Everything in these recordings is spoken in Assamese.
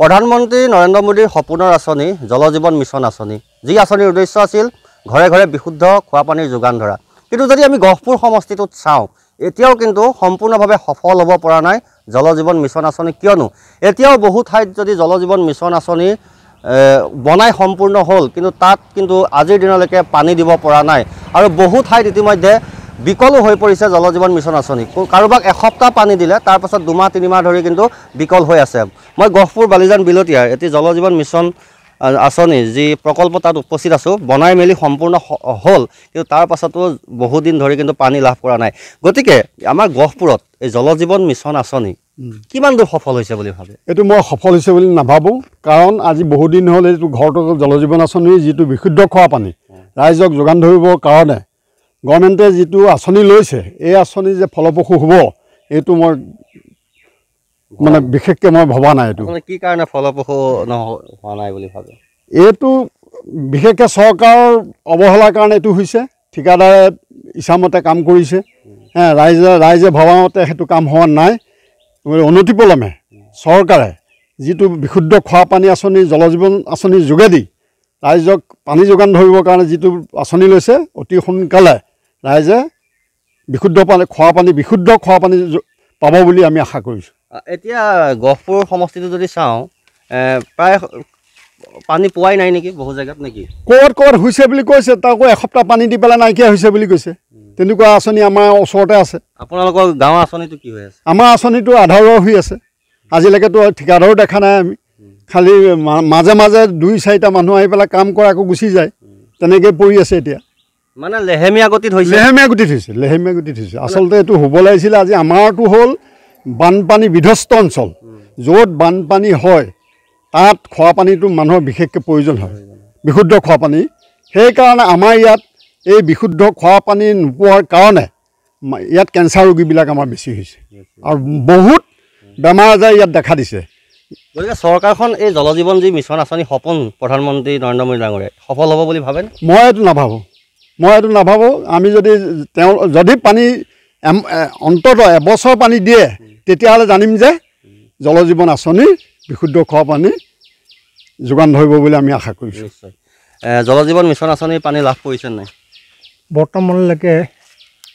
প্ৰধানমন্ত্ৰী নৰেন্দ্ৰ মোদীৰ সপোনৰ আঁচনি জল জীৱন মিছন আঁচনি যি আঁচনিৰ উদ্দেশ্য আছিল ঘৰে ঘৰে বিশুদ্ধ খোৱা পানীৰ যোগান ধৰা কিন্তু যদি আমি গহপুৰ সমষ্টিটোত চাওঁ এতিয়াও কিন্তু সম্পূৰ্ণভাৱে সফল হ'ব পৰা নাই জল জীৱন মিছন আঁচনি কিয়নো এতিয়াও বহু ঠাইত যদি জল জীৱন মিছন আঁচনি বনাই সম্পূৰ্ণ হ'ল কিন্তু তাত কিন্তু আজিৰ দিনলৈকে পানী দিব পৰা নাই আৰু বহু ঠাইত ইতিমধ্যে বিকলো হৈ পৰিছে জল জীৱন মিছন আঁচনি কাৰোবাক এসপ্তাহ পানী দিলে তাৰপাছত দুমাহ তিনিমাহ ধৰি কিন্তু বিকল হৈ আছে মই গহপুৰ বালিজান বিলতীয়া এটি জল জীৱন মিছন আঁচনি যি প্ৰকল্প তাত উপস্থিত আছোঁ বনাই মেলি সম্পূৰ্ণ হ'ল কিন্তু তাৰ পাছতো বহুদিন ধৰি কিন্তু পানী লাভ কৰা নাই গতিকে আমাৰ গহপুৰত এই জল জীৱন মিছন আঁচনি কিমান দূৰ সফল হৈছে বুলি ভাবে এইটো মই সফল হৈছে বুলি নাভাবোঁ কাৰণ আজি বহুদিন হ'ল এইটো ঘৰটো জল জীৱন আঁচনিৰ যিটো বিশুদ্ধ খোৱা পানী ৰাইজক যোগান ধৰিবৰ কাৰণে গভমেণ্টে যিটো আঁচনি লৈছে এই আঁচনি যে ফলপ্ৰসূ হ'ব এইটো মই মানে বিশেষকৈ মই ভবা নাই এইটো কি কাৰণে ফলপ্ৰসূ হোৱা নাই বুলি ভাবে এইটো বিশেষকৈ চৰকাৰৰ অৱহেলাৰ কাৰণে এইটো হৈছে ঠিকাদাৰে ইচ্ছামতে কাম কৰিছে হা ৰাইজে ৰাইজে ভবামতে সেইটো কাম হোৱা নাই অনতিপলমে চৰকাৰে যিটো বিশুদ্ধ খোৱা পানী আঁচনি জলজীৱন আঁচনিৰ যোগেদি ৰাইজক পানী যোগান ধৰিবৰ কাৰণে যিটো আঁচনি লৈছে অতি সোনকালে ৰাইজে বিশুদ্ধ পানী খোৱা পানী বিশুদ্ধ খোৱা পানী পাব বুলি আমি আশা কৰিছোঁ এতিয়া গহপুৰ সমষ্টিটো যদি চাওঁ প্ৰায় পানী পোৱাই নাই নেকি বহু জেগাত নেকি ক'ত ক'ত হৈছে বুলি কৈছে তাকো এসপ্তাহ পানী দি পেলাই নাইকিয়া হৈছে বুলি কৈছে তেনেকুৱা আঁচনি আমাৰ ওচৰতে আছে আপোনালোকৰ গাঁৱৰ আঁচনিটো কি হৈ আছে আমাৰ আঁচনিটো আধাৰৰ হৈ আছে আজিলৈকেতো ঠিকাদাৰো দেখা নাই আমি খালি মাজে মাজে দুই চাৰিটা মানুহ আহি পেলাই কাম কৰে আকৌ গুচি যায় তেনেকৈয়ে পৰি আছে এতিয়া মানে লেহেমীয়া গতিত হৈছে লেহেমীয়া গুটিত হৈছে লেহেমীয়া গুটিত হৈছে আচলতে এইটো হ'ব লাগিছিলে আজি আমাৰতো হ'ল বানপানী বিধ্বস্ত অঞ্চল য'ত বানপানী হয় তাত খোৱা পানীটো মানুহৰ বিশেষকৈ প্ৰয়োজন হয় বিশুদ্ধ খোৱা পানী সেইকাৰণে আমাৰ ইয়াত এই বিশুদ্ধ খোৱা পানী নোপোৱাৰ কাৰণে ইয়াত কেঞ্চাৰ ৰোগীবিলাক আমাৰ বেছি হৈছে আৰু বহুত বেমাৰ আজাৰ ইয়াত দেখা দিছে গতিকে চৰকাৰখন এই জল জীৱন যি মিছন আঁচনি সপোন প্ৰধানমন্ত্ৰী নৰেন্দ্ৰ মোদী ডাঙৰে সফল হ'ব বুলি ভাবে মই এইটো নাভাবোঁ মই এইটো নাভাবোঁ আমি যদি তেওঁ যদি পানী অন্তত এবছৰ পানী দিয়ে তেতিয়াহ'লে জানিম যে জল জীৱন আঁচনিৰ বিশুদ্ধ খোৱা পানী যোগান ধৰিব বুলি আমি আশা কৰিছোঁ জল জীৱন মিছন আঁচনিৰ পানী লাভ কৰিছে নাই বৰ্তমানলৈকে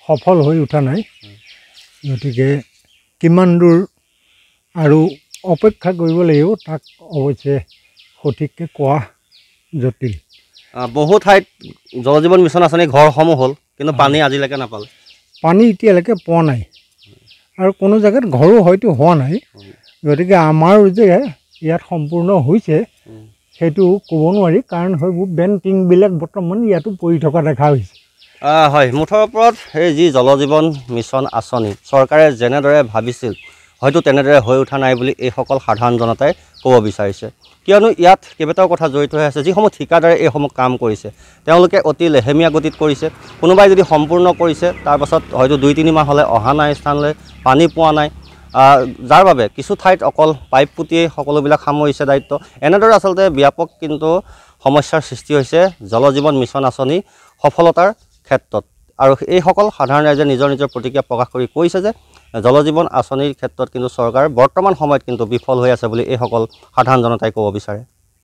সফল হৈ উঠা নাই গতিকে কিমান দূৰ আৰু অপেক্ষা কৰিব লাগিব তাক অৱশ্যে সঠিককৈ কোৱা জটিল বহু ঠাইত জল জীৱন মিছন আঁচনি ঘৰসমূহ হ'ল কিন্তু পানী আজিলৈকে নাপালে পানী এতিয়ালৈকে পোৱা নাই আৰু কোনো জেগাত ঘৰো হয়তো হোৱা নাই গতিকে আমাৰ যে ইয়াত সম্পূৰ্ণ হৈছে সেইটো ক'ব নোৱাৰি কাৰণ সেইবোৰ বেন টিংবিলাক বৰ্তমান ইয়াতো পৰি থকা দেখা হৈছে হয় মুঠৰ ওপৰত সেই যি জল জীৱন মিছন আঁচনি চৰকাৰে যেনেদৰে ভাবিছিল হয়তো তেনেদৰে হৈ উঠা নাই বুলি এইসকল সাধাৰণ জনতাই ক'ব বিচাৰিছে কিয়নো ইয়াত কেইবাটাও কথা জড়িত হৈ আছে যিসমূহ ঠিকাদাৰে এইসমূহ কাম কৰিছে তেওঁলোকে অতি লেহেমীয়া গতিত কৰিছে কোনোবাই যদি সম্পূৰ্ণ কৰিছে তাৰপাছত হয়তো দুই তিনি মাহ হ'লে অহা নাই স্থানলৈ পানী পোৱা নাই যাৰ বাবে কিছু ঠাইত অকল পাইপ পুতিয়েই সকলোবিলাক সামৰিছে দায়িত্ব এনেদৰে আচলতে ব্যাপক কিন্তু সমস্যাৰ সৃষ্টি হৈছে জল জীৱন মিছন আঁচনি সফলতাৰ ক্ষেত্ৰত আৰু এইসকল সাধাৰণ ৰাইজে নিজৰ নিজৰ প্ৰতিক্ৰিয়া প্ৰকাশ কৰি কৈছে যে জল জীৱন আঁচনিৰ ক্ষেত্ৰত কিন্তু চৰকাৰ বৰ্তমান সময়ত কিন্তু বিফল হৈ আছে বুলি এইসকল সাধাৰণ জনতাই ক'ব বিচাৰে